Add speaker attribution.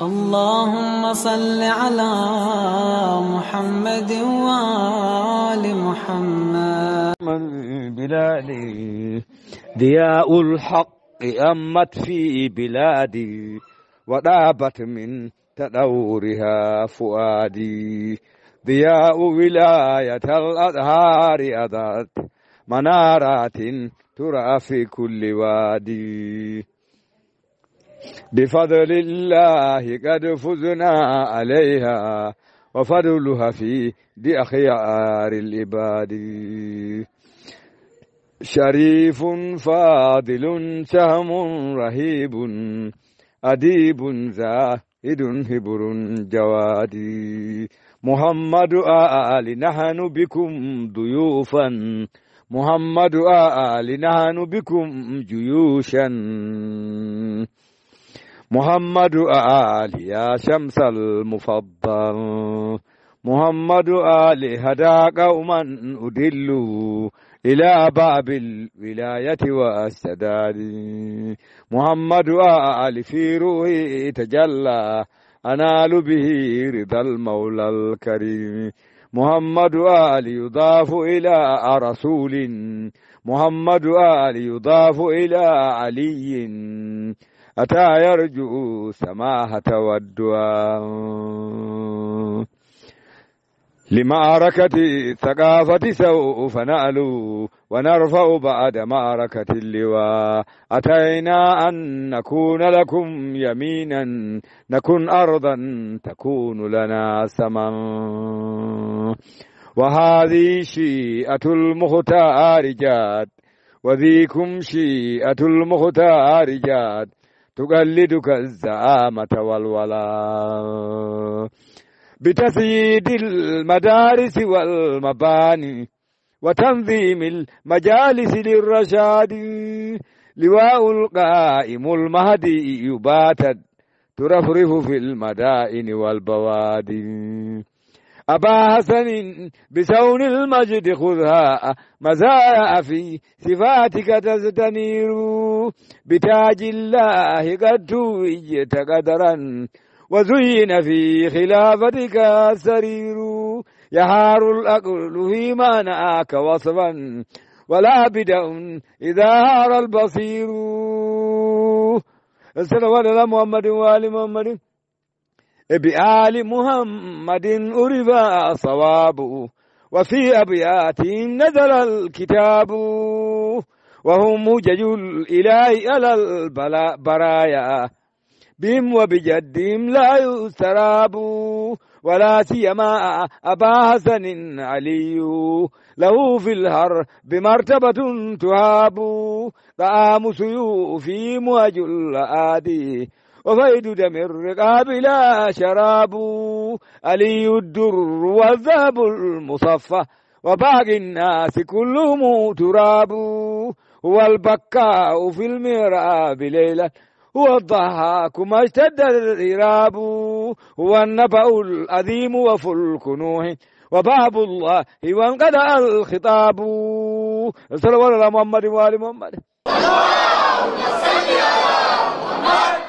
Speaker 1: اللهم صل على محمد وآل محمد من بلادي ضياء الحق أمت في بلادي ودابت من تدورها فؤادي ضياء ولاية الأزهار أذت منارات ترى في كل وادي بفضل الله قد فزنا عليها وفضلها في بأخيار العباد شريف فاضل سهم رهيب أديب زاهد هبر جوادي محمد آل نحن بكم ضيوفا محمد آل نحن بكم جيوشا محمد آل يا شمس المفضل محمد آل هدا قوما أدلوا إلى باب الولاية والسداد محمد آل في روحي تجلى أنال به رضا المولى الكريم محمد آل يضاف إلى رسول محمد آل يضاف إلى علي أتى يرجو سماحة والدعاء لمعركة ثقافة سوف فنألو ونرفع بعد معركة اللواء أتينا أن نكون لكم يمينا نكون أرضا تكون لنا سما وهذه شيئة المختار جاد وذيكم شيئة المختار جاد تقلدك الزعامة والولاء بتسييد المدارس والمباني وتنظيم المجالس للرشاد لواء القائم المهدي يباتد ترفرف في المدائن والبوادي أبا حسن بسون المجد خذها مزايا في صفاتك تستنير بتاج الله قد تويت قدرا وزين في خلافتك سرير يهار الأقل في نآك وصفا ولا بدء إذا هار البصير السلام عليكم على محمد وآل محمد بآل محمد أربى صواب وفي أبيات نزل الكتاب وهم مجج الإله على البرايا بهم وبجدهم لا يستراب ولا سيما أبا حسن علي له في الهر بمرتبة تهاب طعام سيوفي مهج الآدي وفيد دم الرقاب لا شراب ألي الدر والذهب المصفى وباقي الناس كلهم تراب هو البكاء في المراب ليلا هو الضحاك ما اشتد الإراب هو النبأ الأذيم وفلك نوح وباب الله وانقضى الخطاب صلى الله على محمد وآل محمد اللهم صل على محمد